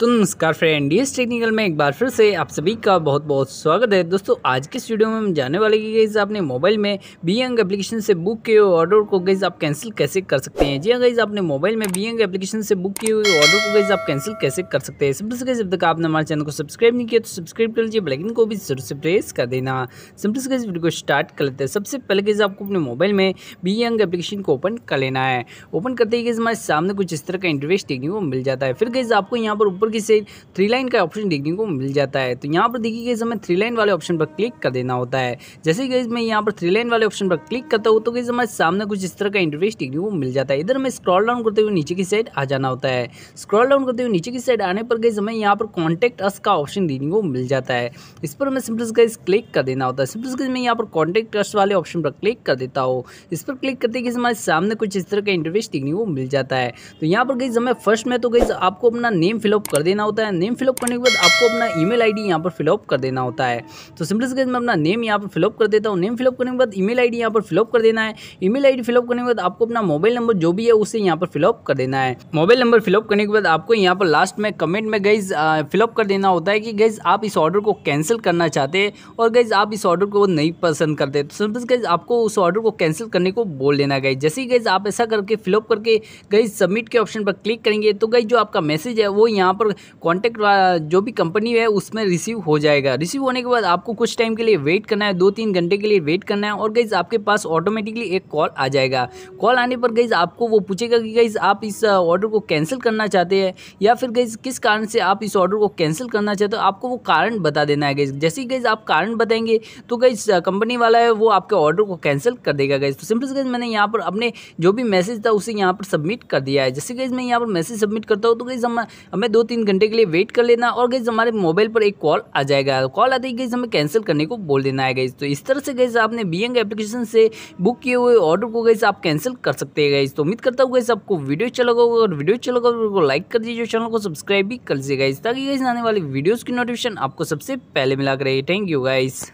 तो नमस्कार friend D technical में एक बार फिर से आप सभी का बहुत बहुत स्वागत है दोस्तों आज के स्टूडियो में हम जाने वाले कि गाइज़ आपने मोबाइल में बी एंग एप्लीकेशन से बुक किए हुए ऑर्डर को गाइज़ आप कैंसिल कैसे कर सकते हैं जी हाँ गाइज़ आपने मोबाइल में बी एंग एप्लीकेशन से बुक किए हुए ऑर्डर को गाइज़ आप कैंसिल कैसे कर सकते हैं सिंपल से गई जब तक आपने हमारे चैनल को सब्सक्राइब नहीं किया तो सब्सक्राइब कर लीजिए बेलाइकन को भी जरूर से प्रेस कर देना सिंपल से गई वीडियो को स्टार्ट कर लेते हैं सबसे पहले गईज़ आपको अपने मोबाइल में बी एंग एप्लीकेशन को ओपन कर लेना है ओपन करते ही गईज़ हमारे सामने कुछ इस तरह का इंटरव्यू देखने को मिल जाता है फिर गईज़ आपको यहाँ पर ऊपर ऊपर की साइड थ्री लाइन का ऑप्शन देखने को मिल जाता है तो यहाँ पर देखिए गई हमें थ्री लाइन वाले ऑप्शन पर क्लिक कर देना होता है जैसे गई मैं यहाँ पर थ्री लाइन वाले ऑप्शन पर क्लिक करता हूँ तो गई हमारे सामने कुछ इस तरह का इंटरफेस देखने को मिल जाता है इधर हमें स्क्रॉल डाउन करते हुए नीचे की साइड आ जाना होता है स्क्रॉल डाउन करते हुए नीचे की साइड आने पर गई हमें यहाँ पर कॉन्टेक्ट अस का ऑप्शन देखने को मिल जाता है इस पर हमें सिंपल गाइज क्लिक कर देना होता है सिंपल गाइज मैं यहाँ पर कॉन्टेक्ट अस वाले ऑप्शन पर क्लिक कर देता हूँ इस पर क्लिक करते ही हमारे सामने कुछ इस तरह का इंटरफेस देखने को मिल जाता है तो यहाँ पर गई हमें फर्स्ट में तो गई आपको अपना नेम फिलअप कर देना होता है नेम फिलअप करने के बाद आपको अपना ईमेल आईडी यहाँ पर फिलअप कर देना होता है तो सिंपल से मैं अपना नेम यहाँ पर फिलअप कर देता हूँ नेम फिलअप करने के बाद ईमेल आईडी यहाँ पर फिलअप कर देना है ईमेल आईडी फिलअप करने के बाद आपको अपना मोबाइल नंबर जो भी है उसे यहाँ पर फिलअप कर देना है मोबाइल नंबर फिलअप करने के बाद आपको यहाँ पर लास्ट में कमेंट में गैज फिलअप कर देना होता है कि गैज आप इस ऑर्डर को कैंसिल करना चाहते हैं और गैज आप इस ऑर्डर को नहीं पसंद करते तो सिंपल गईज आपको उस ऑर्डर को कैंसिल करने को बोल देना गैज जैसे ही गईज आप ऐसा करके फिलअप करके गई सबमिट के ऑप्शन पर क्लिक करेंगे तो गई जो आपका मैसेज है वो यहाँ पर और कॉन्टैक्ट जो भी कंपनी है उसमें रिसीव हो जाएगा रिसीव होने के बाद आपको कुछ टाइम के लिए वेट करना है दो तीन घंटे के लिए वेट करना है और गईज़ आपके पास ऑटोमेटिकली एक कॉल आ जाएगा कॉल आने पर गईज़ आपको वो पूछेगा कि गईज़ आप इस ऑर्डर uh, को कैंसिल करना चाहते हैं या फिर गईज़ किस कारण से आप इस ऑर्डर को कैंसिल करना चाहते हो आपको वो कारण बता देना है गईज़ जैसे ही गईज़ आप कारण बताएंगे तो गईज कंपनी uh, वाला है वो आपके ऑर्डर को कैंसिल कर देगा गईज तो सिंपल गईज मैंने यहाँ पर अपने जो भी मैसेज था उसे यहाँ पर सबमिट कर दिया है जैसे गईज मैं यहाँ पर मैसेज सबमिट करता हूँ तो गईज हम हमें दो तीन तीन घंटे के लिए वेट कर लेना और गई हमारे मोबाइल पर एक कॉल आ जाएगा कॉल आते ही गई हमें कैंसिल करने को बोल देना है गई तो इस तरह से गई आपने बी एप्लीकेशन से बुक किए हुए ऑर्डर को गई आप कैंसिल कर सकते हैं गई तो उम्मीद करता हूँ गई आपको वीडियो अच्छा लगा होगा और वीडियो अच्छा लगा को तो लाइक कर दीजिए चैनल को सब्सक्राइब भी कर दीजिए गई ताकि गई आने वाली वीडियोज़ की नोटिफिकेशन आपको सबसे पहले मिला करे थैंक यू गाइस